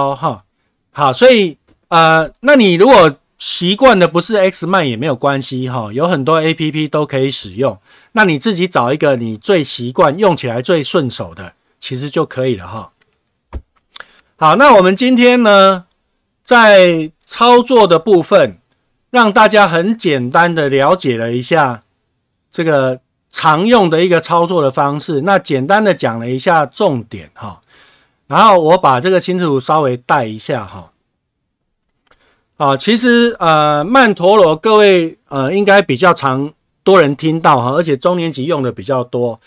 哦哈，好，所以呃，那你如果习惯的不是 X 慢也没有关系哈，有很多 A P P 都可以使用，那你自己找一个你最习惯、用起来最顺手的，其实就可以了哈。好，那我们今天呢，在操作的部分，让大家很简单的了解了一下这个常用的一个操作的方式，那简单的讲了一下重点哈。然后我把这个心智图稍微带一下哈，啊，其实呃曼陀罗各位呃应该比较常多人听到哈，而且中年级用的比较多。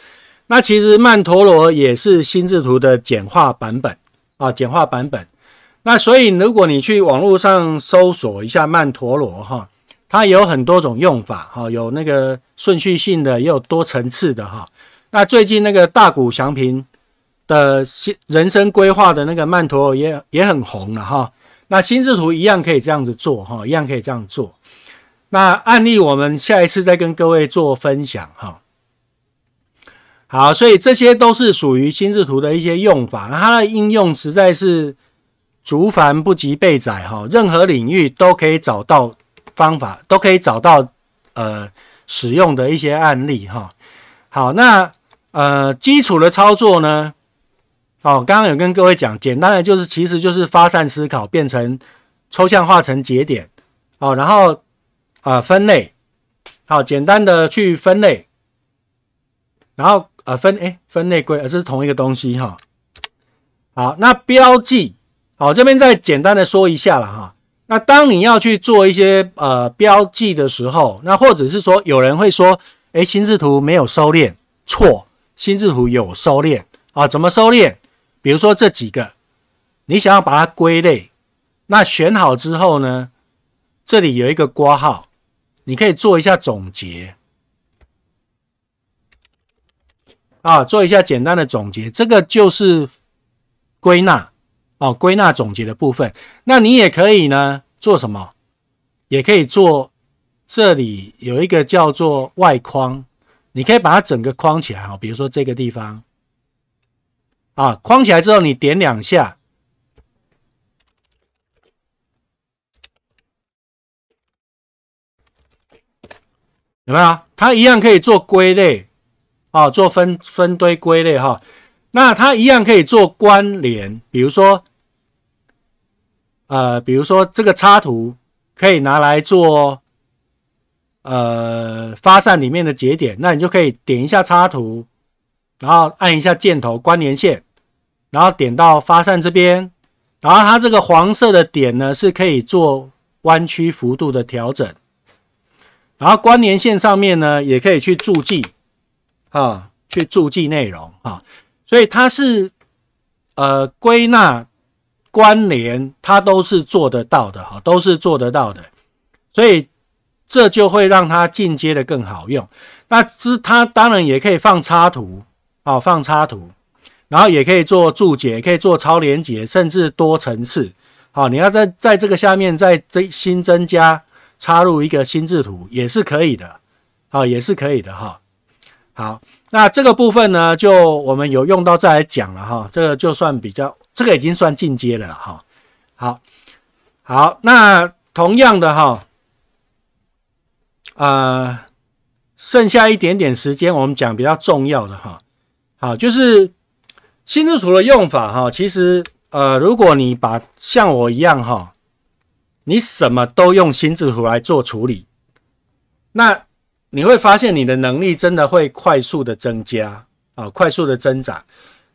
那其实曼陀罗也是心智图的简化版本啊，简化版本。那所以如果你去网络上搜索一下曼陀罗哈，它有很多种用法哈，有那个顺序性的，也有多层次的哈。那最近那个大谷祥平。的心人生规划的那个曼陀罗也也很红了哈，那心智图一样可以这样子做哈，一样可以这样做。那案例我们下一次再跟各位做分享哈。好，所以这些都是属于心智图的一些用法，它的应用实在是竹繁不及备载哈，任何领域都可以找到方法，都可以找到呃使用的一些案例哈。好，那呃基础的操作呢？哦，刚刚有跟各位讲，简单的就是其实就是发散思考变成抽象化成节点，哦，然后呃分类，好简单的去分类，然后呃分哎分类归这是同一个东西哈，好那标记，好这边再简单的说一下了哈，那当你要去做一些呃标记的时候，那或者是说有人会说，哎心智图没有收敛，错，心智图有收敛啊，怎么收敛？比如说这几个，你想要把它归类，那选好之后呢，这里有一个括号，你可以做一下总结，啊，做一下简单的总结，这个就是归纳啊，归纳总结的部分。那你也可以呢，做什么？也可以做，这里有一个叫做外框，你可以把它整个框起来哈，比如说这个地方。啊，框起来之后你点两下，有没有？它一样可以做归类啊，做分分堆归类哈。那它一样可以做关联，比如说，呃，比如说这个插图可以拿来做，呃，发散里面的节点，那你就可以点一下插图。然后按一下箭头关联线，然后点到发散这边，然后它这个黄色的点呢是可以做弯曲幅度的调整，然后关联线上面呢也可以去注记啊，去注记内容啊，所以它是呃归纳关联它都是做得到的，哈，都是做得到的，所以这就会让它进阶的更好用。那之它当然也可以放插图。好，放插图，然后也可以做注解，可以做超连接，甚至多层次。好，你要在在这个下面，再增新增加插入一个新字图，也是可以的。好，也是可以的哈。好，那这个部分呢，就我们有用到再来讲了哈。这个就算比较，这个已经算进阶了哈。好，好，那同样的哈，啊，剩下一点点时间，我们讲比较重要的哈。啊，就是心智图的用法哈，其实呃，如果你把像我一样哈，你什么都用心智图来做处理，那你会发现你的能力真的会快速的增加啊，快速的增长。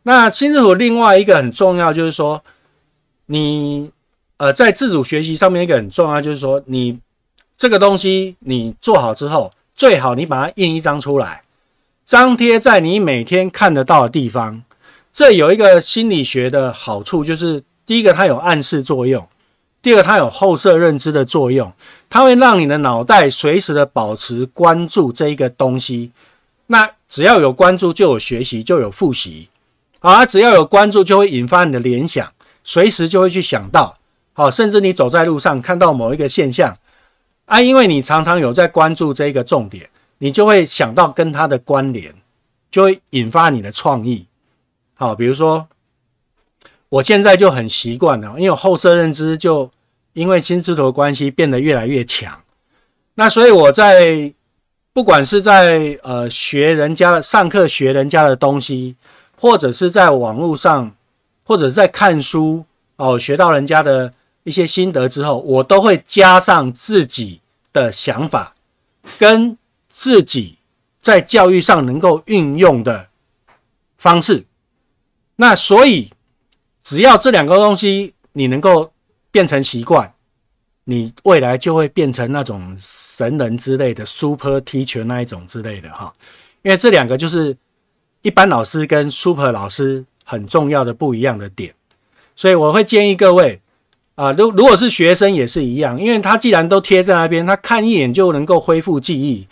那心智图另外一个很重要就是说，你呃在自主学习上面一个很重要就是说，你这个东西你做好之后，最好你把它印一张出来。张贴在你每天看得到的地方，这有一个心理学的好处，就是第一个它有暗示作用，第二个它有后设认知的作用，它会让你的脑袋随时的保持关注这一个东西。那只要有关注就有学习，就有复习。啊，只要有关注就会引发你的联想，随时就会去想到。好，甚至你走在路上看到某一个现象，啊，因为你常常有在关注这一个重点。你就会想到跟它的关联，就会引发你的创意。好，比如说，我现在就很习惯了，因为后设认知就因为心智图关系变得越来越强。那所以我在不管是在呃学人家上课学人家的东西，或者是在网络上或者在看书哦学到人家的一些心得之后，我都会加上自己的想法跟。自己在教育上能够运用的方式，那所以只要这两个东西你能够变成习惯，你未来就会变成那种神人之类的 super teacher 那一种之类的哈。因为这两个就是一般老师跟 super 老师很重要的不一样的点，所以我会建议各位啊，如如果是学生也是一样，因为他既然都贴在那边，他看一眼就能够恢复记忆。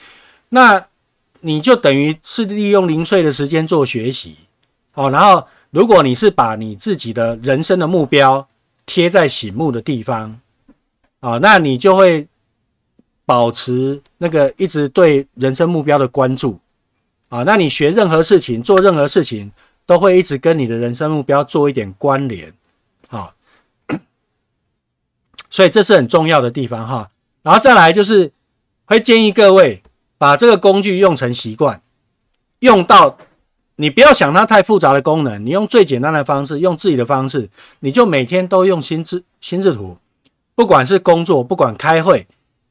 那你就等于是利用零碎的时间做学习，哦，然后如果你是把你自己的人生的目标贴在醒目的地方，啊，那你就会保持那个一直对人生目标的关注，啊，那你学任何事情、做任何事情都会一直跟你的人生目标做一点关联，好，所以这是很重要的地方哈，然后再来就是会建议各位。把这个工具用成习惯，用到你不要想它太复杂的功能，你用最简单的方式，用自己的方式，你就每天都用心智心智图，不管是工作，不管开会，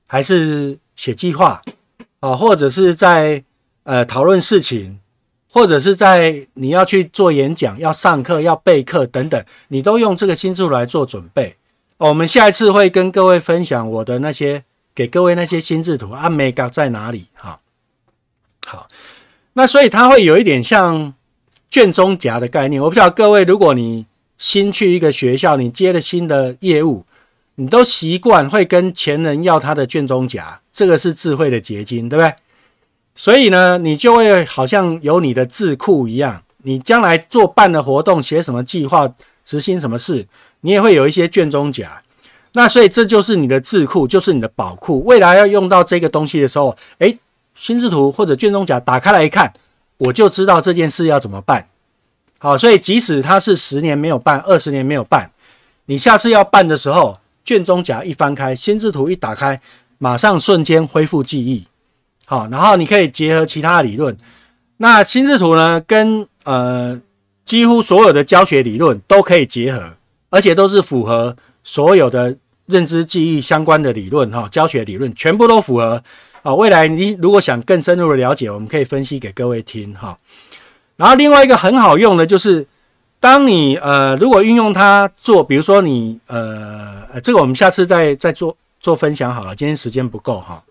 还是写计划，啊，或者是在呃讨论事情，或者是在你要去做演讲、要上课、要备课等等，你都用这个心智图来做准备。我们下一次会跟各位分享我的那些。给各位那些新智图，，make 美 p 在哪里？哈，好，那所以它会有一点像卷宗夹的概念。我不知道各位，如果你新去一个学校，你接了新的业务，你都习惯会跟前人要他的卷宗夹，这个是智慧的结晶，对不对？所以呢，你就会好像有你的智库一样，你将来做办的活动、写什么计划、执行什么事，你也会有一些卷宗夹。那所以这就是你的智库，就是你的宝库。未来要用到这个东西的时候，诶，心智图或者卷宗夹打开来一看，我就知道这件事要怎么办。好，所以即使它是十年没有办，二十年没有办，你下次要办的时候，卷宗夹一翻开，心智图一打开，马上瞬间恢复记忆。好，然后你可以结合其他理论。那心智图呢，跟呃几乎所有的教学理论都可以结合，而且都是符合所有的。认知记忆相关的理论，哈，教学理论全部都符合，啊，未来你如果想更深入的了解，我们可以分析给各位听，哈。然后另外一个很好用的就是，当你，呃，如果运用它做，比如说你，呃，这个我们下次再再做做分享好了，今天时间不够哈。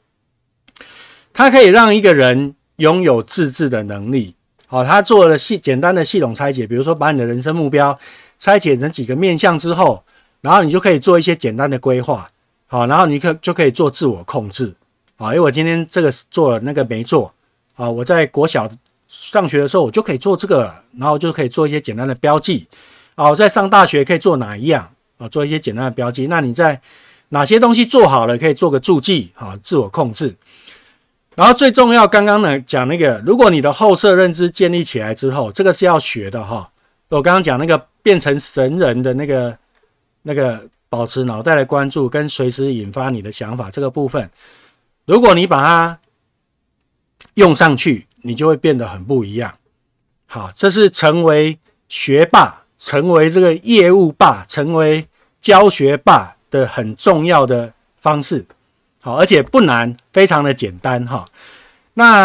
它可以让一个人拥有自制的能力，好，他做了系简单的系统拆解，比如说把你的人生目标拆解成几个面向之后。然后你就可以做一些简单的规划，好，然后你可就可以做自我控制，好，因为我今天这个做了，那个没做，啊，我在国小上学的时候，我就可以做这个，然后就可以做一些简单的标记，啊，在上大学可以做哪一样啊，做一些简单的标记，那你在哪些东西做好了，可以做个注记，啊，自我控制。然后最重要，刚刚呢讲那个，如果你的后侧认知建立起来之后，这个是要学的哈，我刚刚讲那个变成神人的那个。那个保持脑袋的关注，跟随时引发你的想法这个部分，如果你把它用上去，你就会变得很不一样。好，这是成为学霸、成为这个业务霸、成为教学霸的很重要的方式。好，而且不难，非常的简单哈。那。